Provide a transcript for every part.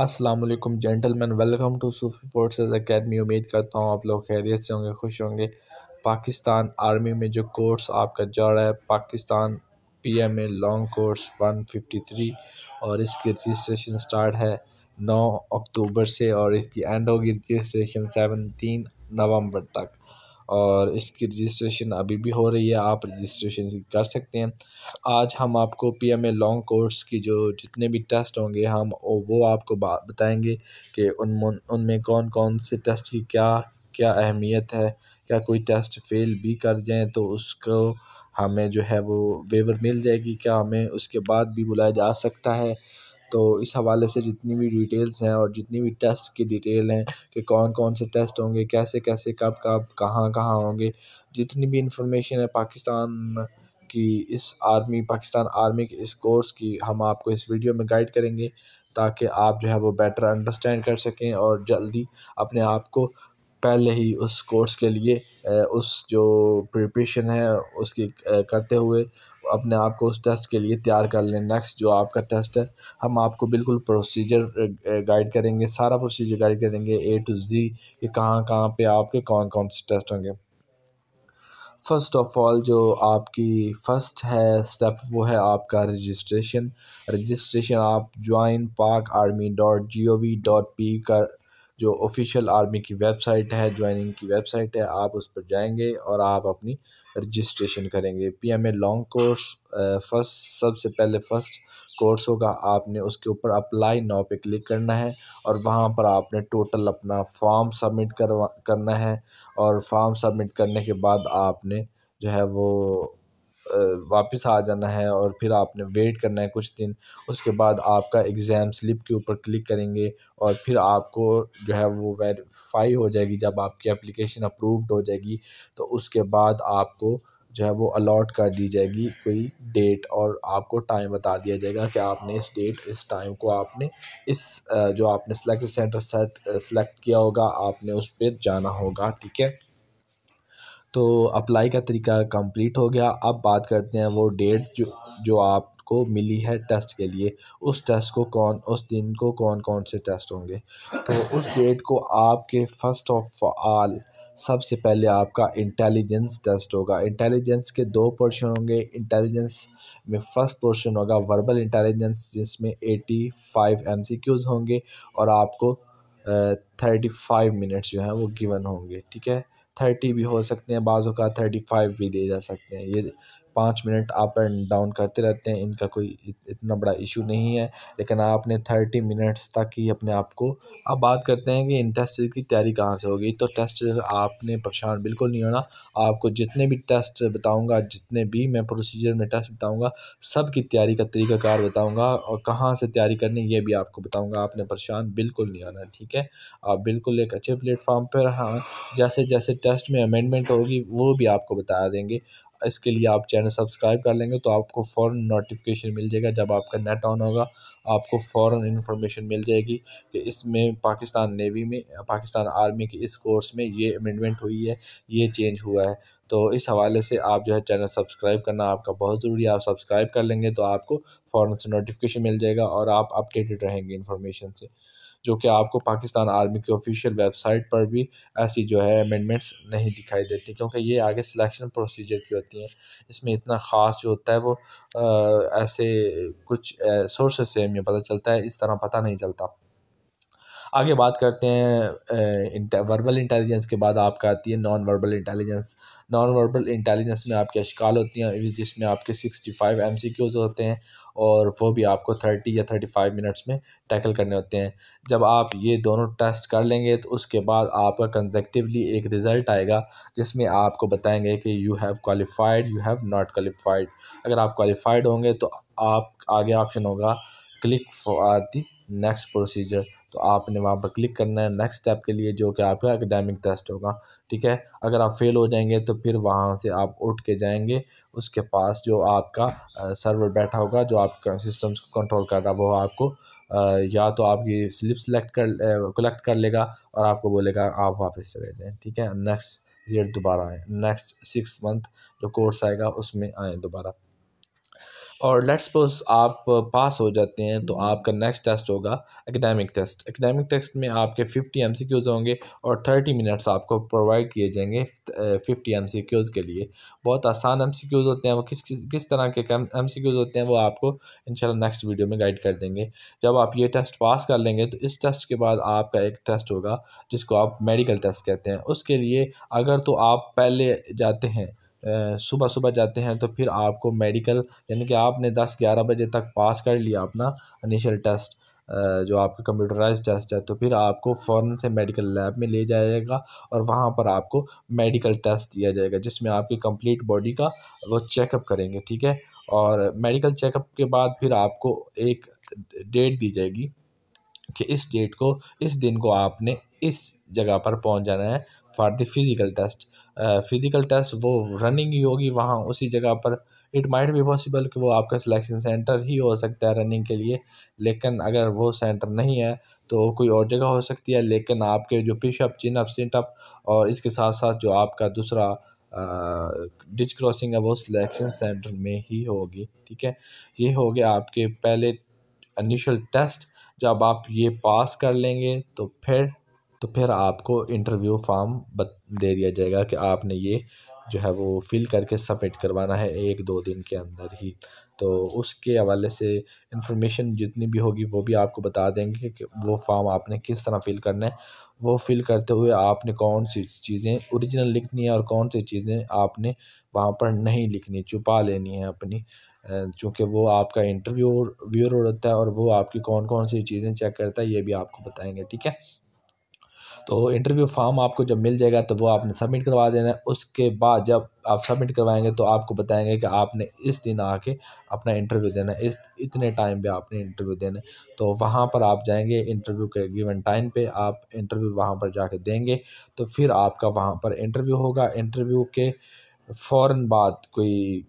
Aslam gentleman welcome to Sufi forces academy उम्मीद करता हूँ आप लोग खैरियत से होंगे खुश होंगे पाकिस्तान आर्मी में जो कोर्स आपका जा रहा है Pakistan P M A long course one fifty three और इसकी रजिस्ट्रेशन स्टार्ट है नौ अक्टूबर से और इसकी एंड होगी रजिस्ट्रेशन सेवनटीन नवंबर तक और इसकी रजिस्ट्रेशन अभी भी हो रही है आप रजिस्ट्रेशन कर सकते हैं आज हम आपको P M A long course की जो जितने भी टेस्ट होंगे हम वो आपको बताएंगे कि उन उनमें कौन कौन से टेस्ट की क्या क्या अहमियत है क्या कोई टेस्ट फेल भी कर जाए तो उसको हमें जो है वो वेवर मिल जाएगी क्या हमें उसके बाद भी बुलाया जा सकता है तो इस हवाले से जितनी भी डिटेल्स हैं और जितनी भी टेस्ट की डिटेल हैं कि कौन कौन से टेस्ट होंगे कैसे कैसे कब कब कहाँ कहाँ होंगे जितनी भी इंफॉर्मेशन है पाकिस्तान की इस आर्मी पाकिस्तान आर्मी के इस कोर्स की हम आपको इस वीडियो में गाइड करेंगे ताकि आप जो है वो बेटर अंडरस्टैंड कर सकें और जल्दी अपने आप को पहले ही उस कोर्स के लिए उस जो प्रिपरेशन है उसकी करते हुए अपने आप को उस टेस्ट के लिए तैयार कर लें नेक्स्ट जो आपका टेस्ट है हम आपको बिल्कुल प्रोसीजर गाइड करेंगे सारा प्रोसीजर गाइड करेंगे ए टू जी कि कहाँ कहाँ पे आपके कौन कौन से टेस्ट होंगे फ़र्स्ट ऑफ़ ऑल जो आपकी फ़र्स्ट है स्टेप वो है आपका रजिस्ट्रेशन रजिस्ट्रेशन आप join Pak army dot G O V dot P कर जो ऑफिशियल आर्मी की वेबसाइट है ज्वाइनिंग की वेबसाइट है आप उस पर जाएंगे और आप अपनी रजिस्ट्रेशन करेंगे P M A long course first सबसे पहले फ़र्स्ट कोर्स होगा आपने उसके ऊपर अप्लाई नाव पे क्लिक करना है और वहाँ पर आपने टोटल अपना फॉर्म सबमिट करवा करना है और फॉर्म सबमिट करने के बाद आपने जो है वो वापस आ जाना है और फिर आपने वेट करना है कुछ दिन उसके बाद आपका एग्ज़ाम स्लिप के ऊपर क्लिक करेंगे और फिर आपको जो है वो वेरीफाई हो जाएगी जब आपकी एप्लीकेशन अप्रूव्ड हो जाएगी तो उसके बाद आपको जो है वो अलॉट कर दी जाएगी कोई डेट और आपको टाइम बता दिया जाएगा कि आपने इस डेट इस टाइम को आपने इस जो आपने सेलेक्ट सेंटर सेट सेलेक्ट किया होगा आपने उस पर जाना होगा ठीक है तो अप्लाई का तरीका कंप्लीट हो गया अब बात करते हैं वो डेट जो जो आपको मिली है टेस्ट के लिए उस टेस्ट को कौन उस दिन को कौन कौन से टेस्ट होंगे तो उस डेट को आपके फर्स्ट ऑफ ऑल सबसे पहले आपका इंटेलिजेंस टेस्ट होगा इंटेलिजेंस के दो पोर्शन होंगे इंटेलिजेंस में फर्स्ट पोर्शन होगा वर्बल इंटेलिजेंस जिसमें eighty five M C Qs होंगे और आपको थर्टी फाइव मिनट्स जो हैं वो गिवन होंगे ठीक है थर्टी भी हो सकते हैं बाज़ा थर्टी फ़ाइव भी दिए जा सकते हैं ये पाँच मिनट अप एंड डाउन करते रहते हैं इनका कोई इतना बड़ा इशू नहीं है लेकिन आपने थर्टी मिनट्स तक ही अपने आप को अब बात करते हैं कि इन टेस्ट की तैयारी कहाँ से होगी तो टेस्ट आपने परेशान बिल्कुल नहीं होना आपको जितने भी टेस्ट बताऊँगा जितने भी मैं प्रोसीजर में टेस्ट बताऊँगा सब की तैयारी का तरीकाकार बताऊँगा और कहाँ से तैयारी करनी ये भी आपको बताऊँगा आपने परेशान बिल्कुल नहीं आना ठीक है आप बिल्कुल एक अच्छे प्लेटफॉर्म पर हाँ जैसे जैसे टेस्ट में अमेंडमेंट होगी वो भी आपको बता देंगे इसके लिए आप चैनल सब्सक्राइब कर लेंगे तो आपको फ़ौर नोटिफिकेशन मिल जाएगा जब आपका नेट ऑन होगा आपको फ़ौर इन्फॉर्मेशन मिल जाएगी कि इसमें पाकिस्तान नेवी में पाकिस्तान आर्मी के इस कोर्स में ये अमेंडमेंट हुई है ये चेंज हुआ है तो इस हवाले से आप जो है चैनल सब्सक्राइब करना आपका बहुत ज़रूरी है आप सब्सक्राइब कर लेंगे तो आपको फ़ौरन से नोटिफिकेशन मिल जाएगा और आप अपडेटेड रहेंगे इन्फॉर्मेशन से जो कि आपको पाकिस्तान आर्मी की ऑफिशियल वेबसाइट पर भी ऐसी जो है अमेंडमेंट्स नहीं दिखाई देती क्योंकि ये आगे सिलेक्शन प्रोसीजर की होती हैं इसमें इतना ख़ास जो होता है वो आ, ऐसे कुछ सोर्सेस से हमें पता चलता है इस तरह पता नहीं चलता आगे बात करते हैं वर्बल इंटेलिजेंस के बाद आपका आती है non verbal intelligence non verbal intelligence में आपके अशकाल होती हैं जिसमें आपके sixty five M C Qs होते हैं और वो भी आपको थर्टी या थर्टी फाइव मिनट्स में टैकल करने होते हैं जब आप ये दोनों टेस्ट कर लेंगे तो उसके बाद आपका कंजेक्टिवली एक रिज़ल्ट आएगा जिसमें आपको बताएंगे कि you have qualified you have not qualified अगर आप क्वालिफाइड होंगे तो आप आगे ऑप्शन होगा click for the next procedure तो आपने वहाँ पर क्लिक करना है नेक्स्ट स्टेप के लिए जो कि आपका एकेडमिक टेस्ट होगा ठीक है अगर आप फेल हो जाएंगे तो फिर वहाँ से आप उठ के जाएंगे उसके पास जो आपका सर्वर बैठा होगा जो आपका सिस्टम्स को कंट्रोल कर रहा वो आपको या तो आपकी स्लिप सेलेक्ट कर कलेक्ट कर लेगा और आपको बोलेगा आप वापस चले जाएँ ठीक है नेक्स्ट ईयर दोबारा आए नेक्स्ट सिक्स मंथ जो कोर्स आएगा उसमें आए दोबारा और लेट्स सपोज आप पास हो जाते हैं तो हम्म। आपका नेक्स्ट टेस्ट होगा एकेडमिक टेस्ट एकेडमिक टेस्ट में आपके फिफ्टी एम सी क्यूज़ होंगे और थर्टी मिनट्स आपको प्रोवाइड किए जाएंगे फिफ्टी एम सी क्यूज़ के लिए बहुत आसान एम सी क्यूज़ होते हैं वो किस किस किस तरह के एम सी क्यूज़ होते हैं वो आपको इन नेक्स्ट वीडियो में गाइड कर देंगे जब आप ये टेस्ट पास कर लेंगे तो इस टेस्ट के बाद आपका एक टेस्ट होगा जिसको आप मेडिकल टेस्ट कहते हैं उसके लिए अगर तो आप पहले जाते हैं सुबह सुबह जाते हैं तो फिर आपको मेडिकल यानी कि आपने दस ग्यारह बजे तक पास कर लिया अपना इनिशियल टेस्ट जो आपका कंप्यूटराइज टेस्ट है तो फिर आपको फ़ौर से मेडिकल लैब में ले जाएगा और वहाँ पर आपको मेडिकल टेस्ट दिया जाएगा जिसमें आपकी कंप्लीट बॉडी का वो चेकअप करेंगे ठीक है और मेडिकल चेकअप के बाद फिर आपको एक डेट दी जाएगी कि इस डेट को इस दिन को आपने इस जगह पर पहुंच जाना है for the physical test physical test वो रनिंग ही होगी वहाँ उसी जगह पर इट माइट भी पॉसिबल कि वो आपका सिलेक्शन सेंटर ही हो सकता है रनिंग के लिए लेकिन अगर वो सेंटर नहीं है तो कोई और जगह हो सकती है लेकिन आपके जो पिशअप चिनअप सिटअप और इसके साथ साथ जो आपका दूसरा डिच uh, क्रॉसिंग है वो सिलेक्शन सेंटर में ही होगी ठीक है ये हो गया आपके पहले इनिशियल टेस्ट जब आप ये पास कर लेंगे तो फिर तो फिर आपको इंटरव्यू फॉर्म दे दिया जाएगा कि आपने ये जो है वो फिल करके सबमिट करवाना है एक दो दिन के अंदर ही तो उसके हवाले से इंफॉर्मेशन जितनी भी होगी वो भी आपको बता देंगे कि वो फॉर्म आपने किस तरह फ़िल करना है वो फ़िल करते हुए आपने कौन सी चीज़ें ओरिजिनल लिखनी है और कौन सी चीज़ें आपने वहाँ पर नहीं लिखनी छुपा लेनी है अपनी चूँकि वो आपका इंटरव्यू व्यूर होता है और वो आपकी कौन कौन सी चीज़ें चेक करता है ये भी आपको बताएंगे ठीक है तो इंटरव्यू फॉर्म आपको जब मिल जाएगा तो वो आपने सबमिट करवा देना है उसके बाद जब आप सबमिट करवाएंगे तो आपको बताएंगे कि आपने इस दिन आके अपना इंटरव्यू देना है इस इतने टाइम पे आपने इंटरव्यू देना है तो वहाँ पर आप जाएंगे इंटरव्यू के गिवन टाइम पे आप इंटरव्यू वहाँ पर जाके देंगे तो फिर आपका वहाँ पर इंटरव्यू होगा इंटरव्यू के फ़ौर बाद कोई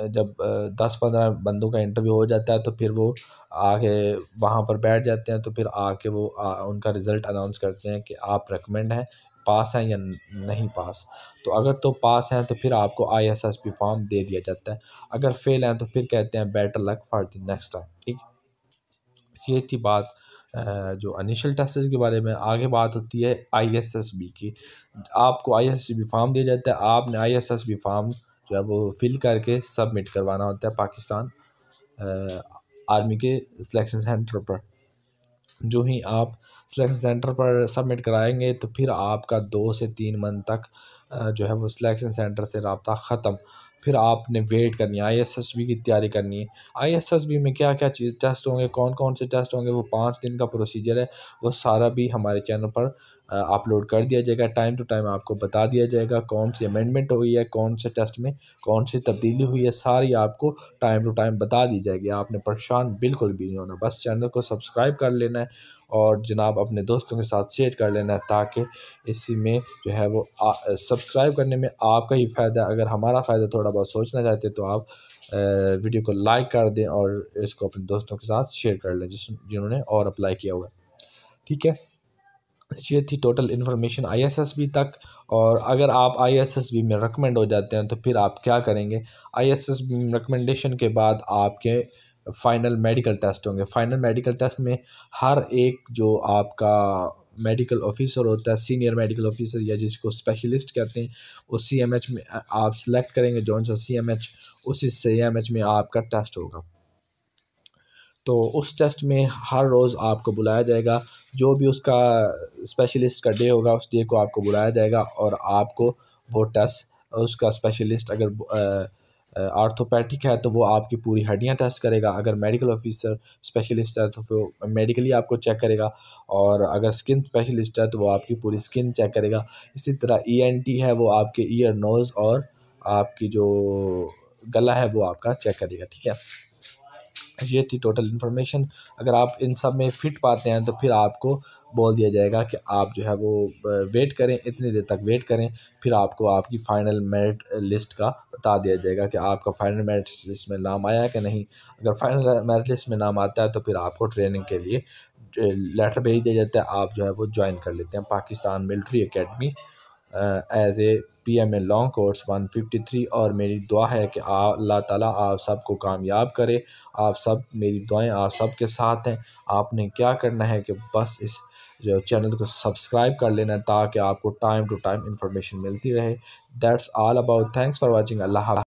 जब दस पंद्रह बंदों का इंटरव्यू हो जाता है तो फिर वो आके वहाँ पर बैठ जाते हैं तो फिर आके वो उनका रिज़ल्ट अनाउंस करते हैं कि आप रिकमेंड हैं पास हैं या नहीं पास तो अगर तो पास हैं तो फिर आपको I S S P form दे दिया जाता है अगर फेल हैं तो फिर कहते हैं better luck for the next time ठीक ये थी बात जो इनिशियल टेस्ट के बारे में आगे बात होती है आई एस एस बी की आपको I S S B form दिया जाता है आपने I S S B form जो है वो फिल करके सबमिट करवाना होता है पाकिस्तान आर्मी के सिलेक्शन सेंटर पर जो ही आप सिलेक्शन सेंटर पर सबमिट कराएंगे तो फिर आपका दो से तीन मंथ तक जो है वो सिलेक्शन सेंटर से रबता ख़त्म फिर आपने वेट करनी है आई एस एस बी की तैयारी करनी है आई एस एस बी में क्या क्या चीज़ टेस्ट होंगे कौन कौन से टेस्ट होंगे वो पाँच दिन का प्रोसीजर है वो सारा भी हमारे चैनल पर अपलोड कर दिया जाएगा टाइम टू टाइम आपको बता दिया जाएगा कौन सी अमेंडमेंट हुई है कौन से टेस्ट में कौन सी तब्दीली हुई है सारी आपको टाइम टू टाइम बता दी जाएगी आपने परेशान बिल्कुल भी नहीं होना बस चैनल को सब्सक्राइब कर लेना है और जनाब अपने दोस्तों के साथ शेयर कर लेना है ताकि इसी में जो है वो सब्सक्राइब करने में आपका ही फ़ायदा अगर हमारा फ़ायदा थोड़ा बहुत सोचना चाहते तो आप वीडियो को लाइक कर दें और इसको अपने दोस्तों के साथ शेयर कर लें जिस जिन्होंने और अप्लाई किया हुआ है ठीक है ये थी टोटल इन्फॉर्मेशन आईएसएसबी तक और अगर आप आईएसएसबी में रिकमेंड हो जाते हैं तो फिर आप क्या करेंगे आईएसएसबी में रिकमेंडेशन के बाद आपके फ़ाइनल मेडिकल टेस्ट होंगे फ़ाइनल मेडिकल टेस्ट में हर एक जो आपका मेडिकल ऑफिसर होता है सीनियर मेडिकल ऑफिसर या जिसको स्पेशलिस्ट कहते हैं उस सी एम एच में आप सेलेक्ट करेंगे जौन सा सी एम एच उसी सी एम एच में आपका टेस्ट होगा तो उस टेस्ट में हर रोज़ आपको बुलाया जाएगा जो भी उसका स्पेशलिस्ट का डे होगा उस डे को आपको बुलाया जाएगा और आपको वो टेस्ट उसका स्पेशलिस्ट अगर आर्थोपैथिक है तो वो आपकी पूरी हड्डियाँ टेस्ट करेगा अगर मेडिकल ऑफिसर स्पेशलिस्ट है तो वो मेडिकली आपको चेक करेगा और अगर स्किन स्पेशलिस्ट है तो वो आपकी पूरी स्किन चेक करेगा इसी तरह ई e है वो आपके ईयर नोज़ और आपकी जो गला है वो आपका चेक करेगा ठीक है ये थी टोटल इन्फॉर्मेशन अगर आप इन सब में फ़िट पाते हैं तो फिर आपको बोल दिया जाएगा कि आप जो है वो वेट करें इतनी देर तक वेट करें फिर आपको आपकी फ़ाइनल मेरिट लिस्ट का बता दिया जाएगा कि आपका फ़ाइनल मेरिट लिस्ट में नाम आया कि नहीं अगर फाइनल मेरिट लिस्ट में नाम आता है तो फिर आपको ट्रेनिंग के लिए लेटर भेज दिया जाता है आप जो है वो ज्वाइन कर लेते हैं Pakistan military academy as a P M A long course one fifty three और मेरी दुआ है कि अल्लाह ताला आप सबको कामयाब करे आप सब मेरी दुआएं आप सब के साथ हैं आपने क्या करना है कि बस इस जो चैनल को सब्सक्राइब कर लेना ताकि आपको टाइम टू टाइम इंफॉर्मेशन मिलती रहे that's all about thanks for watching Allah